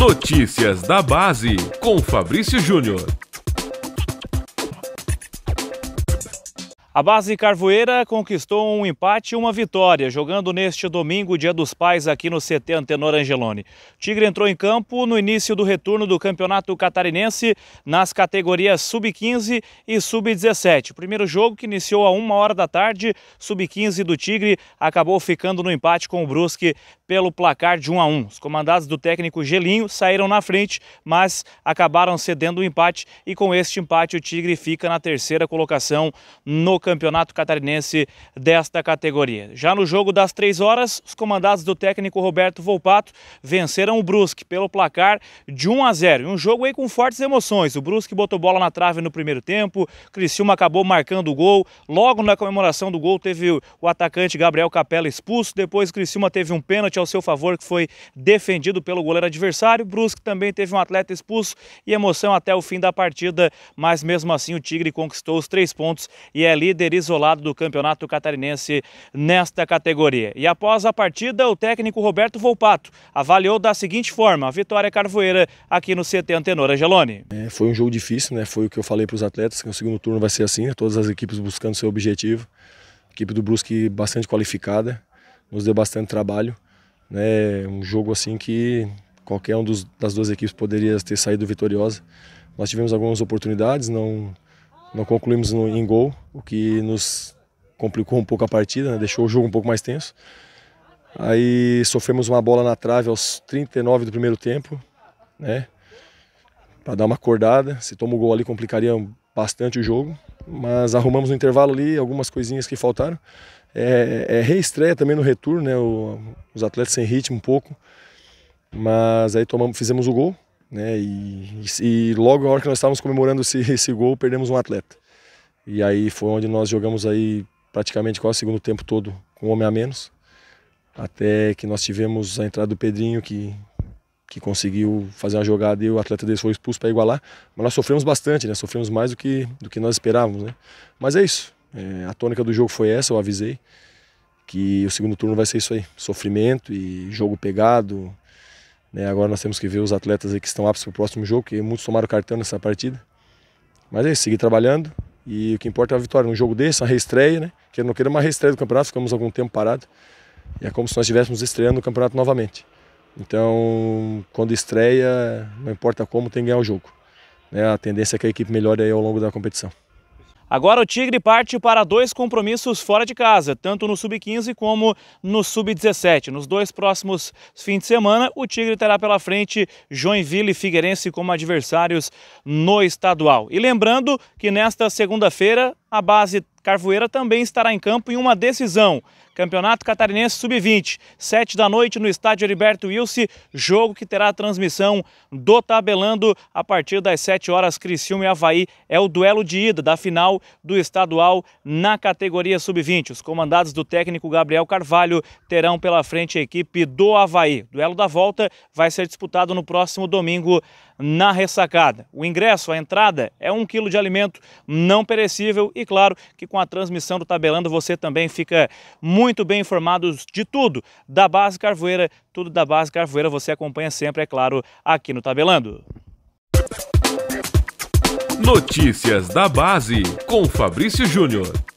Notícias da Base, com Fabrício Júnior. A base carvoeira conquistou um empate e uma vitória, jogando neste domingo, Dia dos Pais, aqui no CT Antenor Angeloni. O Tigre entrou em campo no início do retorno do Campeonato Catarinense nas categorias Sub-15 e Sub-17. Primeiro jogo, que iniciou a uma hora da tarde, Sub-15 do Tigre acabou ficando no empate com o Brusque pelo placar de 1 a 1. Os comandados do técnico Gelinho saíram na frente, mas acabaram cedendo o empate e com este empate o Tigre fica na terceira colocação no Campeonato Catarinense desta categoria. Já no jogo das três horas, os comandados do técnico Roberto Volpato venceram o Brusque pelo placar de 1 a 0. Um jogo aí com fortes emoções. O Brusque botou bola na trave no primeiro tempo, Criciúma acabou marcando o gol. Logo na comemoração do gol teve o atacante Gabriel Capela expulso, depois Criciúma teve um pênalti ao seu favor, que foi defendido pelo goleiro adversário. Brusque também teve um atleta expulso e emoção até o fim da partida, mas mesmo assim o Tigre conquistou os três pontos e é líder isolado do campeonato catarinense nesta categoria. E após a partida, o técnico Roberto Volpato avaliou da seguinte forma a vitória carvoeira aqui no CT Antenor Angeloni. É, foi um jogo difícil, né? Foi o que eu falei para os atletas, que no segundo turno vai ser assim, né? todas as equipes buscando seu objetivo. A equipe do Brusque bastante qualificada, nos deu bastante trabalho. Né? Um jogo assim que qualquer um dos, das duas equipes poderia ter saído vitoriosa. Nós tivemos algumas oportunidades, não, não concluímos no, em gol, o que nos complicou um pouco a partida, né? deixou o jogo um pouco mais tenso. Aí sofremos uma bola na trave aos 39 do primeiro tempo, né? Para dar uma acordada. Se toma o gol ali, complicaria bastante o jogo. Mas arrumamos no intervalo ali algumas coisinhas que faltaram. É, é reestreia também no retorno, né? O, os atletas sem ritmo um pouco. Mas aí tomamos, fizemos o gol, né? E, e, logo na hora que nós estávamos comemorando esse, esse gol, perdemos um atleta. E aí foi onde nós jogamos aí praticamente quase o segundo tempo todo com um homem a menos. Até que nós tivemos a entrada do Pedrinho, que, que conseguiu fazer uma jogada e o atleta dele foi expulso para igualar. Mas nós sofremos bastante, né? Sofremos mais do que, do que nós esperávamos, né? Mas é isso. É, a tônica do jogo foi essa, eu avisei. Que o segundo turno vai ser isso aí: sofrimento e jogo pegado. Né? Agora nós temos que ver os atletas que estão aptos para o próximo jogo, que muitos tomaram cartão nessa partida. Mas é isso, seguir trabalhando. E o que importa é a vitória. Um jogo desse, uma reestreia, né? Que não queria uma reestreia do campeonato, ficamos algum tempo parado. E é como se nós estivéssemos estreando o campeonato novamente. Então, quando estreia, não importa como, tem que ganhar o jogo. Né? A tendência é que a equipe melhore aí ao longo da competição. Agora o Tigre parte para dois compromissos fora de casa, tanto no Sub-15 como no Sub-17. Nos dois próximos fins de semana, o Tigre terá pela frente Joinville e Figueirense como adversários no estadual. E lembrando que nesta segunda-feira a base Carvoeira também estará em campo em uma decisão. Campeonato Catarinense Sub-20, 7 da noite no estádio Heriberto Wilson, jogo que terá transmissão do Tabelando a partir das 7 horas. Criciúma e Havaí é o duelo de ida da final do estadual na categoria Sub-20. Os comandados do técnico Gabriel Carvalho terão pela frente a equipe do Havaí. O duelo da volta vai ser disputado no próximo domingo na ressacada. O ingresso, a entrada, é um quilo de alimento não perecível e e claro que com a transmissão do Tabelando você também fica muito bem informado de tudo da base carvoeira, tudo da base carvoeira você acompanha sempre, é claro, aqui no Tabelando. Notícias da base com Fabrício Júnior.